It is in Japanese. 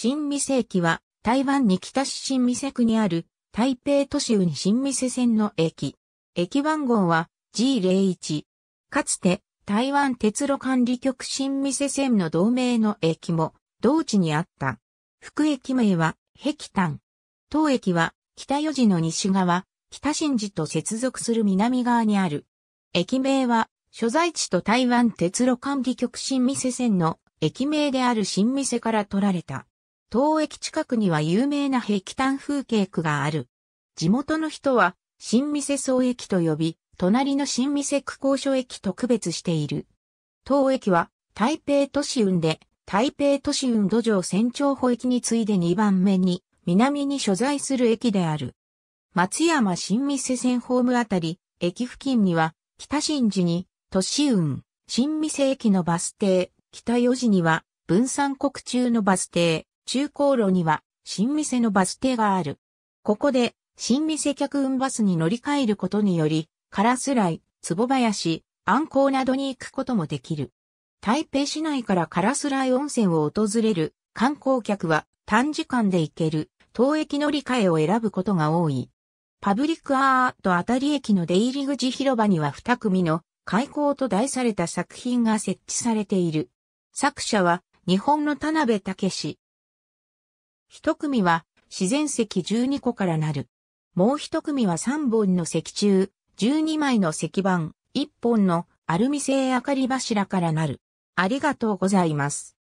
新未世駅は、台湾に北市新未世区にある、台北都市に新未世線の駅。駅番号は G01。かつて、台湾鉄路管理局新未世線の同名の駅も、同地にあった。副駅名は、壁丹。当駅は、北四時の西側、北新寺と接続する南側にある。駅名は、所在地と台湾鉄路管理局新未世線の駅名である新未世から取られた。当駅近くには有名な壁炭風景区がある。地元の人は、新店総駅と呼び、隣の新店区高所駅と区別している。当駅は、台北都市運で、台北都市運土壌船長保駅に次いで2番目に、南に所在する駅である。松山新店線ホームあたり、駅付近には、北新寺に、都市運、新店駅のバス停、北四時には、分散国中のバス停、中高路には、新店のバス停がある。ここで、新店客運バスに乗り換えることにより、カラスラツボ林、コ港などに行くこともできる。台北市内からカラスライ温泉を訪れる観光客は短時間で行ける当駅乗り換えを選ぶことが多い。パブリックアートあたり駅の出入り口広場には2組の開港と題された作品が設置されている。作者は日本の田辺武史、一組は自然石12個からなる。もう一組は3本の石柱、12枚の石板、1本のアルミ製明かり柱からなる。ありがとうございます。